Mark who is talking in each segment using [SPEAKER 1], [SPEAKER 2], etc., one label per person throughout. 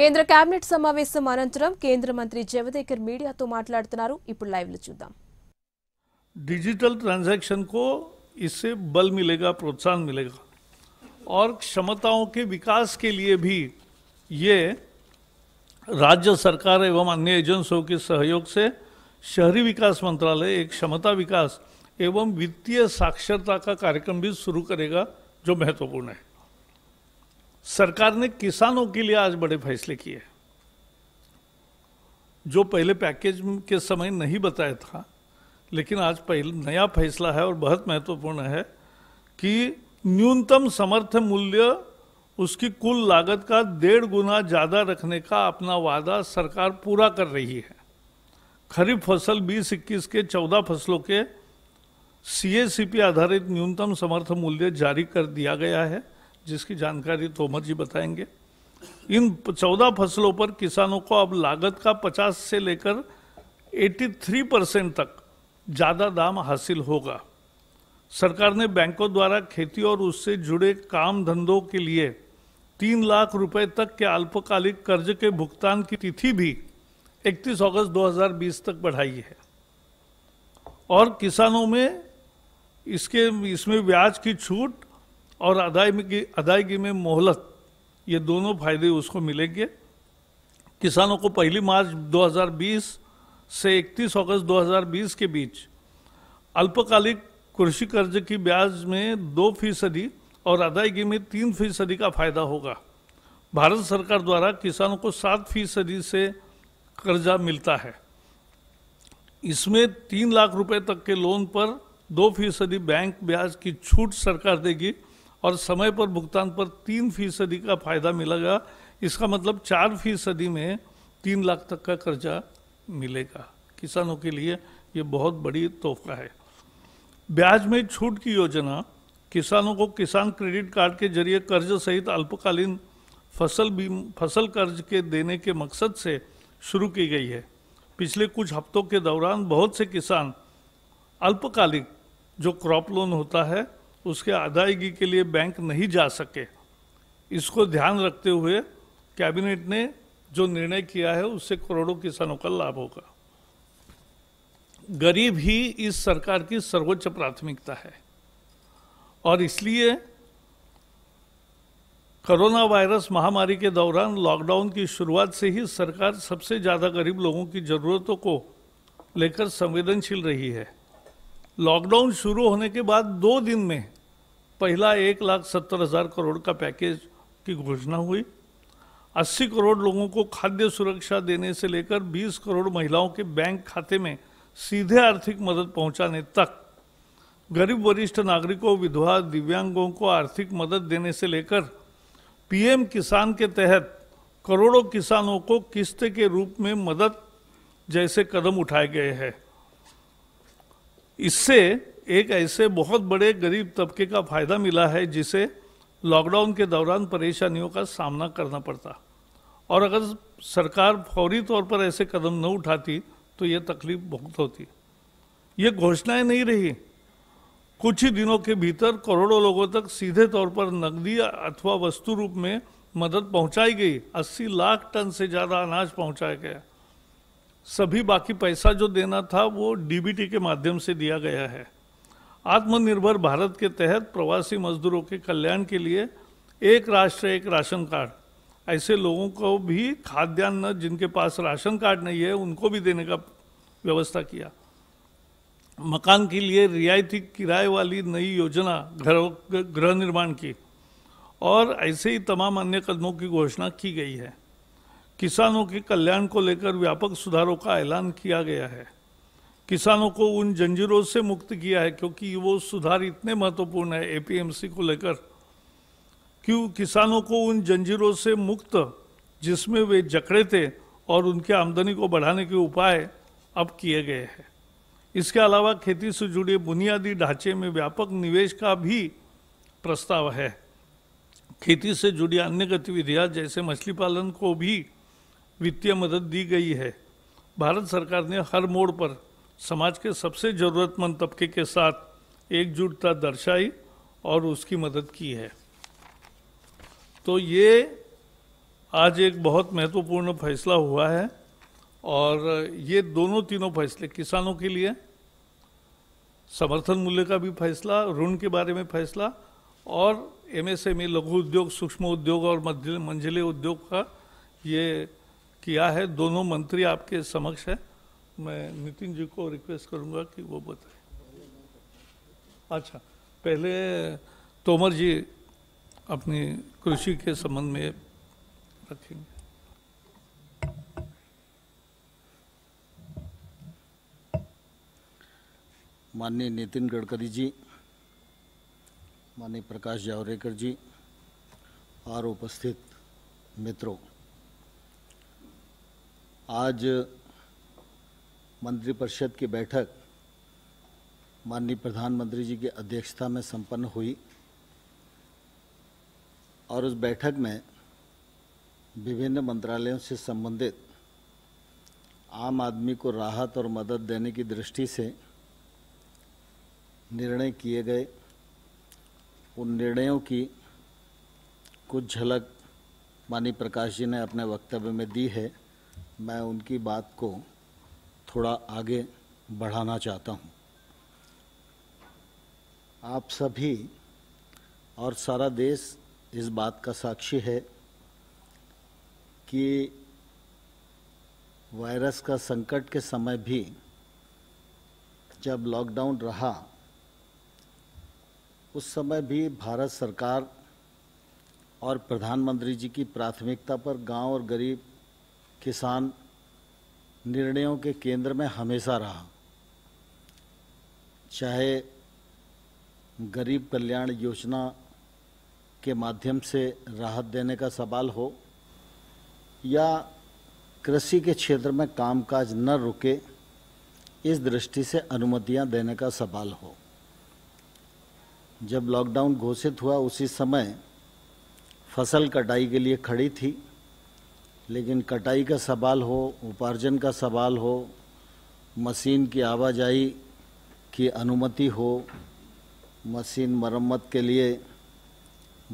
[SPEAKER 1] కేంద్ర कैबिनेट సమావేశం मंत्री కేంద్ర మంత్రి జవదేకర్ మీడియాతో మాట్లాడుతున్నారు ఇప్పుడు
[SPEAKER 2] లైవ్ ट्रांजैक्शन को इससे बल मिलेगा प्रोत्साहन मिलेगा और क्षमताओं के विकास के लिए भी ये राज्य सरकार एवं अन्य एजेंसियों के सहयोग से शहरी विकास मंत्रालय एक क्षमता विकास एवं वित्तीय साक्षरता का कार्यक्रम भी शुरू करेगा जो महत्वपूर्ण है सरकार ने किसानों के लिए आज बड़े फैसले किए जो पहले पैकेज के समय नहीं बताया था लेकिन आज पहले नया फैसला है और बहुत महत्वपूर्ण है कि न्यूनतम समर्थ मूल्य उसकी कुल लागत का डेढ़ गुना ज़्यादा रखने का अपना वादा सरकार पूरा कर रही है खरीफ फसल बीस इक्कीस के चौदह फसलों के सी आधारित न्यूनतम समर्थ मूल्य जारी कर दिया गया है जिसकी जानकारी तोमर जी बताएंगे इन चौदह फसलों पर किसानों को अब लागत का पचास से लेकर 83 परसेंट तक ज़्यादा दाम हासिल होगा सरकार ने बैंकों द्वारा खेती और उससे जुड़े काम धंधों के लिए तीन लाख रुपए तक के अल्पकालिक कर्ज के भुगतान की तिथि भी 31 अगस्त 2020 तक बढ़ाई है और किसानों में इसके इसमें ब्याज की छूट और अदायगी अदायगी में मोहलत ये दोनों फायदे उसको मिलेंगे किसानों को पहली मार्च 2020 से 31 अगस्त 2020 के बीच अल्पकालिक कृषि कर्ज की ब्याज में दो फीसदी और अदायगी में तीन फीसदी का फायदा होगा भारत सरकार द्वारा किसानों को सात फीसदी से कर्जा मिलता है इसमें तीन लाख रुपए तक के लोन पर दो फीसदी बैंक ब्याज की छूट सरकार देगी और समय पर भुगतान पर तीन फीसदी का फ़ायदा मिलेगा इसका मतलब चार फीसदी में तीन लाख तक का कर्जा मिलेगा किसानों के लिए ये बहुत बड़ी तोहफा है ब्याज में छूट की योजना किसानों को किसान क्रेडिट कार्ड के जरिए कर्ज सहित अल्पकालीन फसल बीम फसल कर्ज के देने के मकसद से शुरू की गई है पिछले कुछ हफ्तों के दौरान बहुत से किसान अल्पकालिक जो क्रॉप लोन होता है उसके अदायगी के लिए बैंक नहीं जा सके इसको ध्यान रखते हुए कैबिनेट ने जो निर्णय किया है उससे करोड़ों किसानों का लाभ होगा गरीब ही इस सरकार की सर्वोच्च प्राथमिकता है और इसलिए कोरोना वायरस महामारी के दौरान लॉकडाउन की शुरुआत से ही सरकार सबसे ज़्यादा गरीब लोगों की ज़रूरतों को लेकर संवेदनशील रही है लॉकडाउन शुरू होने के बाद दो दिन में पहला एक लाख सत्तर हज़ार करोड़ का पैकेज की घोषणा हुई अस्सी करोड़ लोगों को खाद्य सुरक्षा देने से लेकर बीस करोड़ महिलाओं के बैंक खाते में सीधे आर्थिक मदद पहुंचाने तक गरीब वरिष्ठ नागरिकों विधवा दिव्यांगों को आर्थिक मदद देने से लेकर पीएम किसान के तहत करोड़ों किसानों को किस्त के रूप में मदद जैसे कदम उठाए गए हैं इससे एक ऐसे बहुत बड़े गरीब तबके का फायदा मिला है जिसे लॉकडाउन के दौरान परेशानियों का सामना करना पड़ता और अगर सरकार फौरी तौर पर ऐसे कदम न उठाती तो ये तकलीफ बहुत होती ये घोषणाएं नहीं रही कुछ ही दिनों के भीतर करोड़ों लोगों तक सीधे तौर पर नकदी अथवा वस्तु रूप में मदद पहुंचाई गई 80 लाख टन से ज़्यादा अनाज पहुंचाया गया सभी बाकी पैसा जो देना था वो डीबीटी के माध्यम से दिया गया है आत्मनिर्भर भारत के तहत प्रवासी मजदूरों के कल्याण के लिए एक राष्ट्र एक राशन कार्ड ऐसे लोगों को भी खाद्यान्न जिनके पास राशन कार्ड नहीं है उनको भी देने का व्यवस्था किया मकान के लिए रियायती किराए वाली नई योजना घरों गृह निर्माण की और ऐसे ही तमाम अन्य कदमों की घोषणा की गई है किसानों के कल्याण को लेकर व्यापक सुधारों का ऐलान किया गया है किसानों को उन जंजीरों से मुक्त किया है क्योंकि वो सुधार इतने महत्वपूर्ण है एपीएमसी को लेकर क्यों किसानों को उन जंजीरों से मुक्त जिसमें वे जकड़े थे और उनके आमदनी को बढ़ाने के उपाय अब किए गए हैं इसके अलावा खेती से जुड़े बुनियादी ढांचे में व्यापक निवेश का भी प्रस्ताव है खेती से जुड़ी अन्य गतिविधियां जैसे मछली पालन को भी वित्तीय मदद दी गई है भारत सरकार ने हर मोड़ पर समाज के सबसे ज़रूरतमंद तबके के साथ एकजुटता दर्शाई और उसकी मदद की है तो ये आज एक बहुत महत्वपूर्ण फैसला हुआ है और ये दोनों तीनों फैसले किसानों के लिए समर्थन मूल्य का भी फैसला ऋण के बारे में फैसला और एमएसएमई लघु उद्योग सूक्ष्म उद्योग और मंझिले उद्योग का ये किया है दोनों मंत्री आपके समक्ष है मैं नितिन जी को रिक्वेस्ट करूंगा कि वो बताएं अच्छा पहले तोमर जी अपनी कृषि के संबंध में रखेंगे
[SPEAKER 1] माननीय नितिन गडकरी जी माननीय प्रकाश जावड़ेकर जी और उपस्थित मित्रों आज मंत्रिपरिषद की बैठक माननीय प्रधानमंत्री जी की अध्यक्षता में संपन्न हुई और उस बैठक में विभिन्न मंत्रालयों से संबंधित आम आदमी को राहत और मदद देने की दृष्टि से निर्णय किए गए उन निर्णयों की कुछ झलक माननीय प्रकाश जी ने अपने वक्तव्य में दी है मैं उनकी बात को थोड़ा आगे बढ़ाना चाहता हूँ आप सभी और सारा देश इस बात का साक्षी है कि वायरस का संकट के समय भी जब लॉकडाउन रहा उस समय भी भारत सरकार और प्रधानमंत्री जी की प्राथमिकता पर गांव और गरीब किसान निर्णयों के केंद्र में हमेशा रहा चाहे गरीब कल्याण योजना के माध्यम से राहत देने का सवाल हो या कृषि के क्षेत्र में कामकाज न रुके इस दृष्टि से अनुमतियां देने का सवाल हो जब लॉकडाउन घोषित हुआ उसी समय फसल कटाई के लिए खड़ी थी लेकिन कटाई का सवाल हो उपार्जन का सवाल हो मशीन की आवाजाही की अनुमति हो मशीन मरम्मत के लिए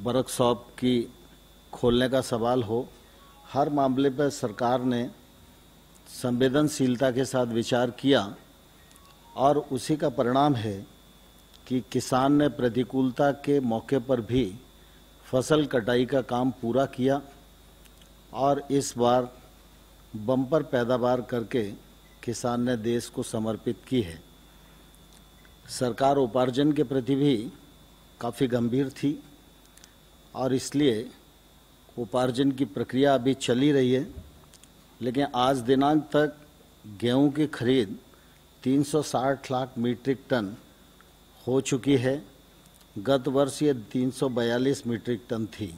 [SPEAKER 1] वर्कशॉप की खोलने का सवाल हो हर मामले पर सरकार ने संवेदनशीलता के साथ विचार किया और उसी का परिणाम है कि किसान ने प्रतिकूलता के मौके पर भी फसल कटाई का काम पूरा किया और इस बार बम्पर पैदावार करके किसान ने देश को समर्पित की है सरकार उपार्जन के प्रति भी काफ़ी गंभीर थी और इसलिए उपार्जन की प्रक्रिया अभी चली रही है लेकिन आज दिनांक तक गेहूं की खरीद 360 लाख मीट्रिक टन हो चुकी है गत वर्ष ये 342 मीट्रिक टन थी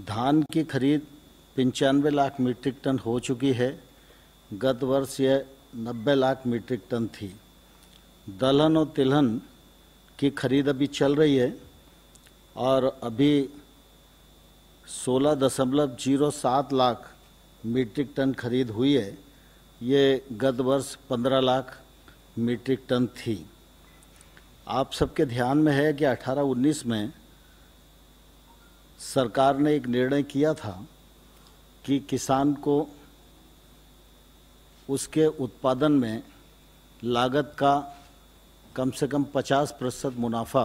[SPEAKER 1] धान की खरीद पंचानवे लाख मीट्रिक टन हो चुकी है गत वर्ष यह नब्बे लाख मीट्रिक टन थी दलहन और तिलहन की खरीद अभी चल रही है और अभी सोलह दशमलव जीरो सात लाख मीट्रिक टन खरीद हुई है ये गत वर्ष पंद्रह लाख मीट्रिक टन थी आप सबके ध्यान में है कि 18-19 में सरकार ने एक निर्णय किया था कि किसान को उसके उत्पादन में लागत का कम से कम 50 प्रतिशत मुनाफा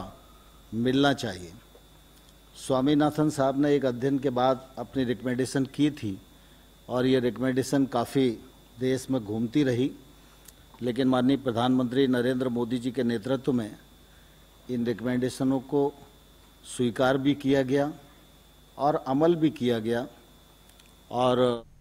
[SPEAKER 1] मिलना चाहिए स्वामीनाथन साहब ने एक अध्ययन के बाद अपनी रिकमेंडेशन की थी और ये रिकमेंडेशन काफ़ी देश में घूमती रही लेकिन माननीय प्रधानमंत्री नरेंद्र मोदी जी के नेतृत्व में इन रिकमेंडेशनों को स्वीकार भी किया गया और अमल भी किया गया और